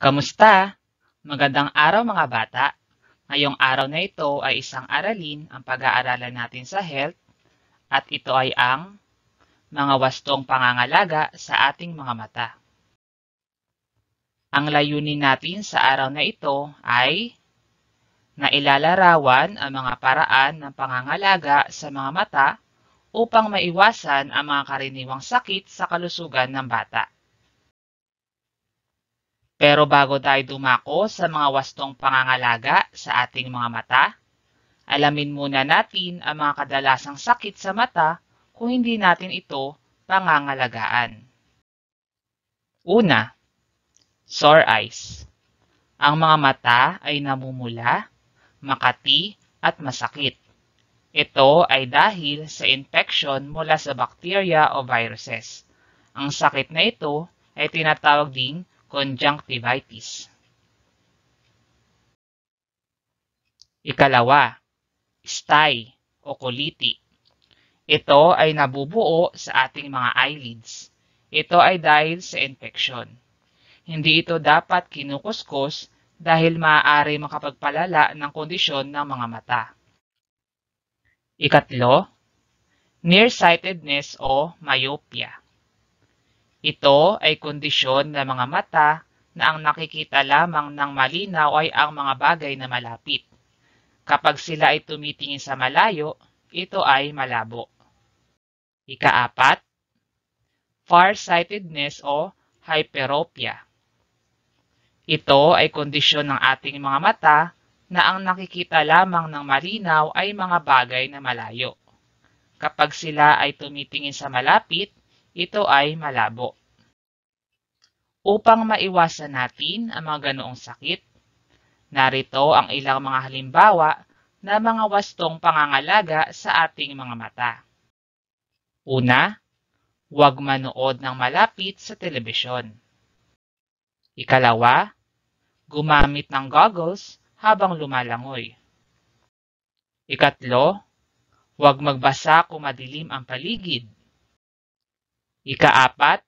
Kamusta? Magandang araw mga bata. Ngayong araw na ito ay isang aralin ang pag-aaralan natin sa health at ito ay ang mga wastong pangangalaga sa ating mga mata. Ang layunin natin sa araw na ito ay na ilalarawan ang mga paraan ng pangangalaga sa mga mata upang maiwasan ang mga karaniwang sakit sa kalusugan ng bata. Pero bago tayo dumako sa mga wastong pangangalaga sa ating mga mata, alamin muna natin ang mga kadalasang sakit sa mata kung hindi natin ito pangangalagaan. Una, sore eyes. Ang mga mata ay namumula, makati at masakit. Ito ay dahil sa infection mula sa bacteria o viruses. Ang sakit na ito ay tinatawag ding conjunctivitis. Ikalawa, stye o kuliti. Ito ay nabubuo sa ating mga eyelids. Ito ay dahil sa infection. Hindi ito dapat kinukuskos dahil maaari makapagpalala ng kondisyon ng mga mata. Ikatlo, nearsightedness o myopia. Ito ay kondisyon ng mga mata na ang nakikita lamang ng malinaw ay ang mga bagay na malapit. Kapag sila ay tumitingin sa malayo, ito ay malabo. Ikaapat, farsightedness o hyperopia. Ito ay kondisyon ng ating mga mata na ang nakikita lamang ng malinaw ay mga bagay na malayo. Kapag sila ay tumitingin sa malapit, ito ay malabo. Upang maiwasan natin ang mga ganoong sakit, narito ang ilang mga halimbawa na mga wastong pangangalaga sa ating mga mata. Una, huwag manood ng malapit sa telebisyon. Ikalawa, gumamit ng goggles habang lumalangoy. Ikatlo, huwag magbasa kung madilim ang paligid. Ikaapat,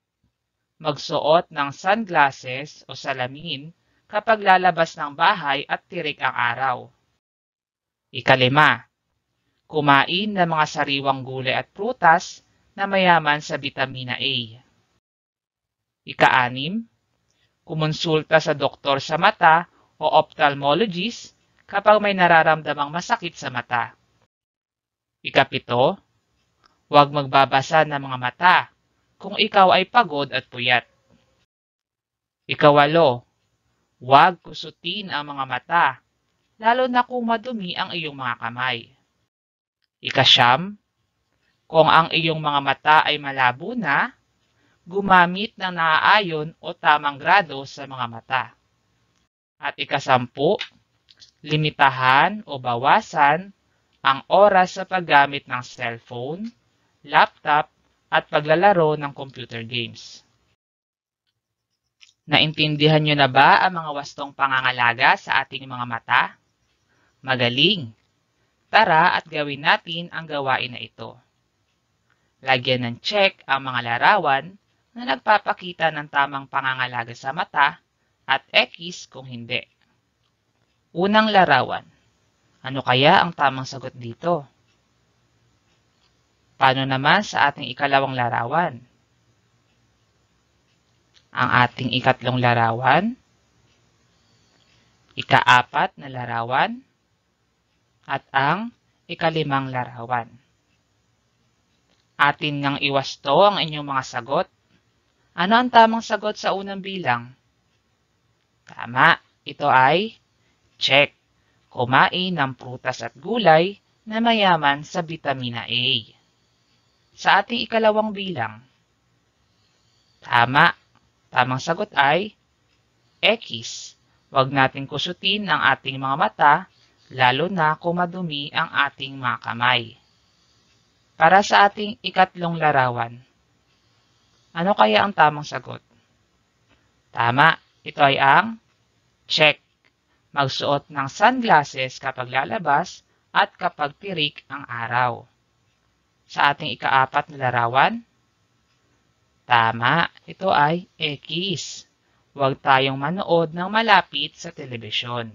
magsuot ng sunglasses o salamin kapag lalabas ng bahay at tirik ang araw. Ikalima, kumain ng mga sariwang gulay at prutas na mayaman sa vitamina A. Ikaanim, kumonsulta sa doktor sa mata o ophthalmologist kapag may nararamdamang masakit sa mata. Ikapito, huwag magbabasa ng mga mata kung ikaw ay pagod at puyat. Ikawalo, huwag kusutin ang mga mata, lalo na kung madumi ang iyong mga kamay. Ikasyam, kung ang iyong mga mata ay malabo na, gumamit ng naaayon o tamang grado sa mga mata. At ikasampu, limitahan o bawasan ang oras sa paggamit ng cellphone, laptop at paglalaro ng computer games. Naintindihan nyo na ba ang mga wastong pangangalaga sa ating mga mata? Magaling! Tara at gawin natin ang gawain na ito. Lagyan ng check ang mga larawan na nagpapakita ng tamang pangangalaga sa mata at X kung hindi. Unang larawan. Ano kaya ang tamang sagot dito? Paano naman sa ating ikalawang larawan? Ang ating ikatlong larawan, ikaapat na larawan, at ang ikalimang larawan. Atin ngang iwasto ang inyong mga sagot. Ano ang tamang sagot sa unang bilang? Tama, ito ay check. Kumain ng prutas at gulay na mayaman sa vitamina A sa ating ikalawang bilang? Tama. Tamang sagot ay X. Huwag natin kusutin ang ating mga mata, lalo na kung madumi ang ating mga kamay. Para sa ating ikatlong larawan, ano kaya ang tamang sagot? Tama, ito ay ang check. Magsuot ng sunglasses kapag lalabas at kapag tirik ang araw sa ating ikaapat na larawan? Tama, ito ay X. Huwag tayong manood ng malapit sa telebisyon.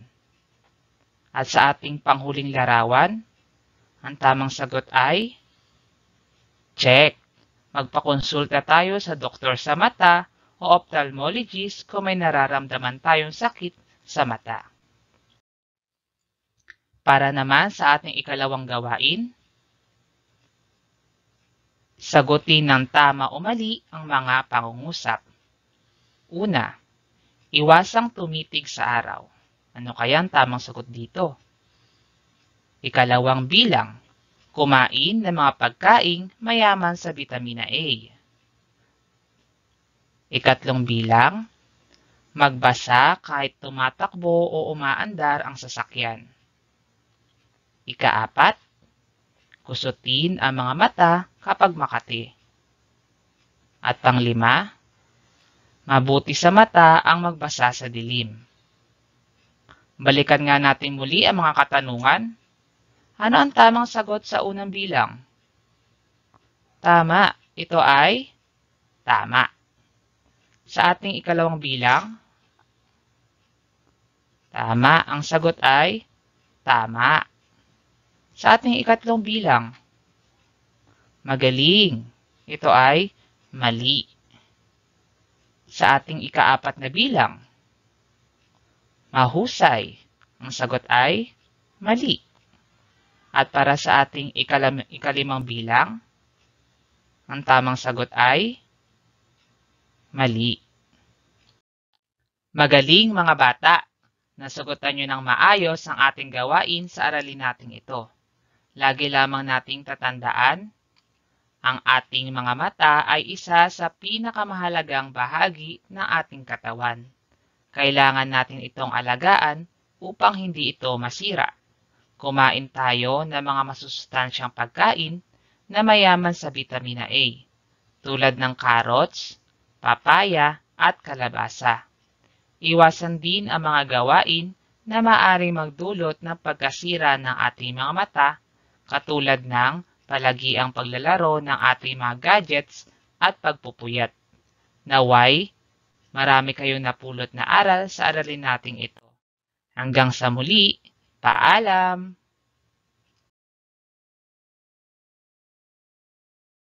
At sa ating panghuling larawan, ang tamang sagot ay check. Magpakonsulta tayo sa doktor sa mata o ophthalmologist kung may nararamdaman tayong sakit sa mata. Para naman sa ating ikalawang gawain, Sagutin ng tama o mali ang mga pangungusap. Una, iwasang tumitig sa araw. Ano kaya ang tamang sagot dito? Ikalawang bilang, kumain ng mga pagkain mayaman sa vitamina A. Ikatlong bilang, magbasa kahit tumatakbo o umaandar ang sasakyan. Ikaapat, kusutin ang mga mata kapag Makati. At panglima, mabuti sa mata ang magbasa sa dilim. Balikan nga natin muli ang mga katanungan. Ano ang tamang sagot sa unang bilang? Tama, ito ay tama. Sa ating ikalawang bilang, tama, ang sagot ay tama. Sa ating ikatlong bilang, Magaling. Ito ay mali. Sa ating ikaapat na bilang, mahusay. Ang sagot ay mali. At para sa ating ikalam, ikalimang bilang, ang tamang sagot ay mali. Magaling mga bata! Nasagutan nyo ng maayos ang ating gawain sa aralin nating ito. Lagi lamang nating tatandaan ang ating mga mata ay isa sa pinakamahalagang bahagi ng ating katawan. Kailangan natin itong alagaan upang hindi ito masira. Kumain tayo ng mga masustansyang pagkain na mayaman sa vitamina A, tulad ng carrots, papaya, at kalabasa. Iwasan din ang mga gawain na maaring magdulot ng pagkasira ng ating mga mata, katulad ng palagi ang paglalaro ng ating mga gadgets at pagpupuyat. Naway, marami kayong napulot na aral sa aralin nating ito. Hanggang sa muli, paalam!